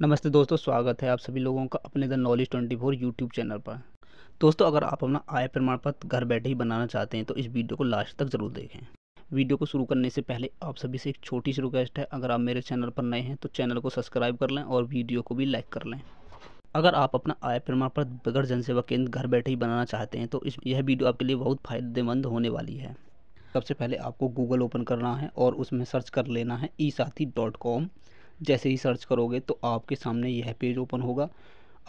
नमस्ते दोस्तों स्वागत है आप सभी लोगों का अपने the knowledge twenty four YouTube channel पर दोस्तों अगर आप अपना आय प्रमाण पत्र घर बैठे ही बनाना चाहते हैं तो इस वीडियो को लास्ट तक ज़रूर देखें वीडियो को शुरू करने से पहले आप सभी से एक छोटी सी रिक्वेस्ट है अगर आप मेरे चैनल पर नए हैं तो चैनल को सब्सक्राइब कर लें और वीडियो को भी लाइक कर लें अगर आप अपना आय प्रमाण पत्र बगैर जनसेवा केंद्र घर बैठे ही बनाना चाहते हैं तो इस यह वीडियो आपके लिए बहुत फ़ायदेमंद होने वाली है सबसे पहले आपको गूगल ओपन करना है और उसमें सर्च कर लेना है ई साथी डॉट कॉम जैसे ही सर्च करोगे तो आपके सामने यह पेज ओपन होगा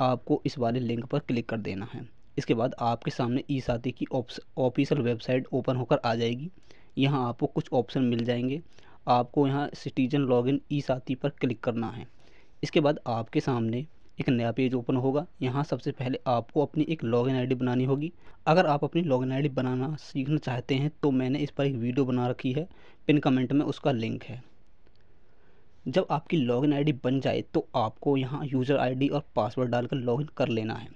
आपको इस वाले लिंक पर क्लिक कर देना है इसके बाद आपके सामने ई साथी की ऑफिशियल वेबसाइट ओपन होकर आ जाएगी यहाँ आपको कुछ ऑप्शन मिल जाएंगे आपको यहाँ सिटीजन लॉगिन ई साथी पर क्लिक करना है इसके बाद आपके सामने एक नया पेज ओपन होगा यहाँ सबसे पहले आपको अपनी एक लॉगिन आईडी बनानी होगी अगर आप अपनी लॉगिन आईडी बनाना सीखना चाहते हैं तो मैंने इस पर एक वीडियो बना रखी है पिन कमेंट में उसका लिंक है जब आपकी लॉगिन आईडी बन जाए तो आपको यहाँ यूज़र आईडी और पासवर्ड डालकर लॉगिन कर लेना है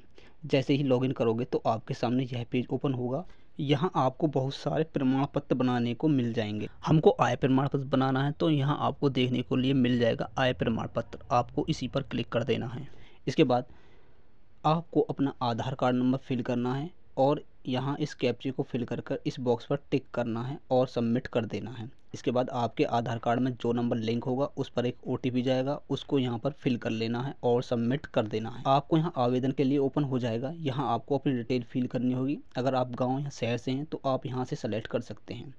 जैसे ही लॉगिन करोगे तो आपके सामने यह पेज ओपन होगा यहाँ आपको बहुत सारे प्रमाण पत्र बनाने को मिल जाएंगे हमको आय प्रमाण पत्र बनाना है तो यहाँ आपको देखने को लिए मिल जाएगा आय प्रमाण पत्र आपको इसी पर क्लिक कर देना है इसके बाद आपको अपना आधार कार्ड नंबर फिल करना है और यहाँ इस कैप्चे को फिल कर कर इस बॉक्स पर टिक करना है और सबमिट कर देना है इसके बाद आपके आधार कार्ड में जो नंबर लिंक होगा उस पर एक ओ जाएगा उसको यहाँ पर फिल कर लेना है और सबमिट कर देना है आपको यहाँ आवेदन के लिए ओपन हो जाएगा यहाँ आपको अपनी डिटेल फिल करनी होगी अगर आप गाँव या शहर से हैं तो आप यहाँ से सेलेक्ट कर सकते हैं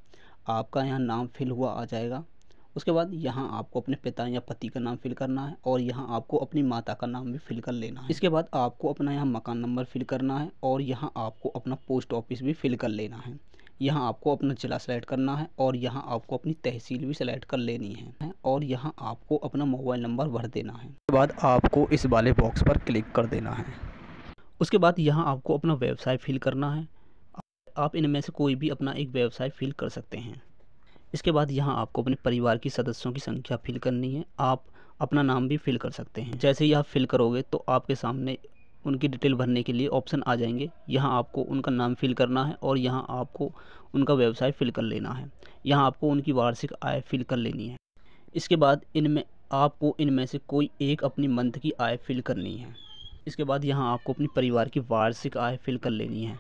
आपका यहाँ नाम फिल हुआ आ जाएगा उसके बाद यहाँ आपको अपने पिता या पति का नाम फिल करना है और यहाँ आपको अपनी माता का नाम भी फिल कर लेना है इसके बाद आपको अपना यहाँ मकान नंबर फिल करना है और यहाँ आपको अपना पोस्ट ऑफिस भी फिल कर लेना है यहाँ आपको अपना ज़िला सेलेक्ट करना है और यहाँ आपको अपनी तहसील भी सेलेक्ट कर लेनी है और यहाँ आपको अपना मोबाइल नंबर भर देना है उसके बाद आपको इस वाले बॉक्स पर क्लिक कर देना है उसके बाद यहाँ आपको अपना व्यवसाय फिल करना है आप इनमें से कोई भी अपना एक व्यवसाय फिल कर सकते हैं इसके बाद यहाँ आपको अपने परिवार की सदस्यों की संख्या फिल करनी है आप अपना नाम भी फिल कर सकते हैं जैसे ही आप फिल करोगे तो आपके सामने उनकी डिटेल भरने के लिए ऑप्शन आ जाएंगे यहाँ आपको उनका नाम फिल करना है और यहाँ आपको उनका व्यवसाय फिल कर लेना है यहाँ आपको उनकी वार्षिक आय फिल कर लेनी है इसके बाद इनमें आपको इनमें से कोई एक अपनी मंथ की आय फिल करनी है इसके बाद यहाँ आपको अपने परिवार की वार्षिक आय फिल कर लेनी है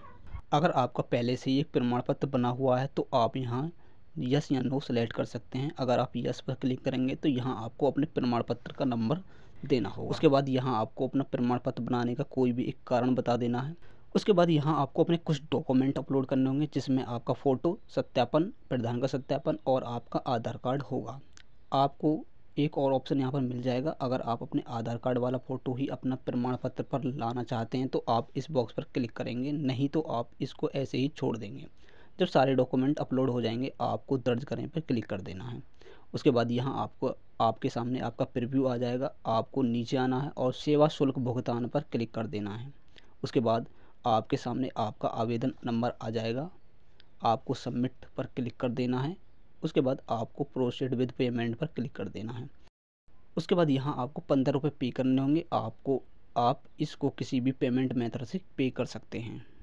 अगर आपका पहले से ही एक प्रमाण पत्र बना हुआ है तो आप यहाँ यस या नो सेलेक्ट कर सकते हैं अगर आप यस पर क्लिक करेंगे तो यहाँ आपको अपने प्रमाण पत्र का नंबर देना होगा उसके बाद यहाँ आपको अपना प्रमाण पत्र बनाने का कोई भी एक कारण बता देना है उसके बाद यहाँ आपको अपने कुछ डॉक्यूमेंट अपलोड करने होंगे जिसमें आपका फ़ोटो सत्यापन प्रधान का सत्यापन और आपका आधार कार्ड होगा आपको एक और ऑप्शन यहाँ पर मिल जाएगा अगर आप अपने आधार कार्ड वाला फ़ोटो ही अपना प्रमाण पत्र पर लाना चाहते हैं तो आप इस बॉक्स पर क्लिक करेंगे नहीं तो आप इसको ऐसे ही छोड़ देंगे जब सारे डॉक्यूमेंट अपलोड हो जाएंगे आपको दर्ज करें पर क्लिक कर देना है उसके बाद यहाँ आपको आपके सामने आपका प्रिव्यू आ जाएगा आपको नीचे आना है और सेवा शुल्क भुगतान पर क्लिक कर देना है उसके बाद आपके सामने आपका आवेदन नंबर आ जाएगा आपको सबमिट पर क्लिक कर देना है उसके बाद आपको प्रोसीड विद पेमेंट पर क्लिक कर देना है उसके बाद यहाँ आपको पंद्रह रुपये पे करने होंगे आपको आप इसको किसी भी पेमेंट मेथड से पे कर सकते हैं